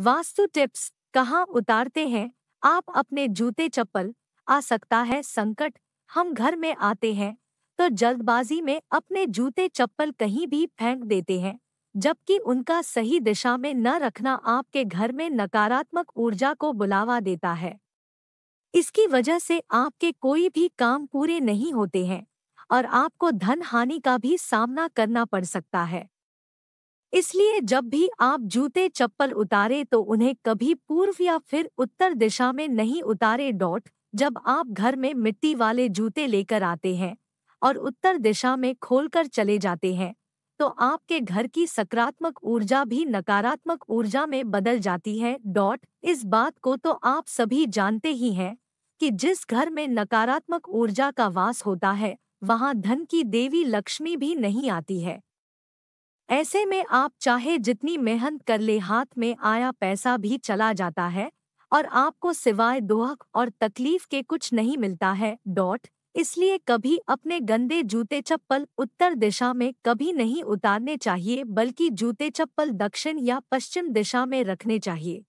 vastu tips कहाँ उतारते हैं आप अपने जूते चप्पल आ सकता है संकट हम घर में आते हैं तो जल्दबाजी में अपने जूते चप्पल कहीं भी फेंक देते हैं जबकि उनका सही दिशा में न रखना आपके घर में नकारात्मक ऊर्जा को बुलावा देता है इसकी वजह से आपके कोई भी काम पूरे नहीं होते हैं और आपको धन हानि का भी सामना करना पड़ सकता है इसलिए जब भी आप जूते चप्पल उतारे तो उन्हें कभी पूर्व या फिर उत्तर दिशा में नहीं उतारे डॉट जब आप घर में मिट्टी वाले जूते लेकर आते हैं और उत्तर दिशा में खोलकर चले जाते हैं तो आपके घर की सकारात्मक ऊर्जा भी नकारात्मक ऊर्जा में बदल जाती है डॉट इस बात को तो आप सभी जानते ही हैं कि जिस घर में नकारात्मक ऊर्जा का वास होता है वहाँ धन की देवी लक्ष्मी भी नहीं आती है ऐसे में आप चाहे जितनी मेहनत कर ले हाथ में आया पैसा भी चला जाता है और आपको सिवाय दोहक और तकलीफ के कुछ नहीं मिलता है डॉट इसलिए कभी अपने गंदे जूते चप्पल उत्तर दिशा में कभी नहीं उतारने चाहिए बल्कि जूते चप्पल दक्षिण या पश्चिम दिशा में रखने चाहिए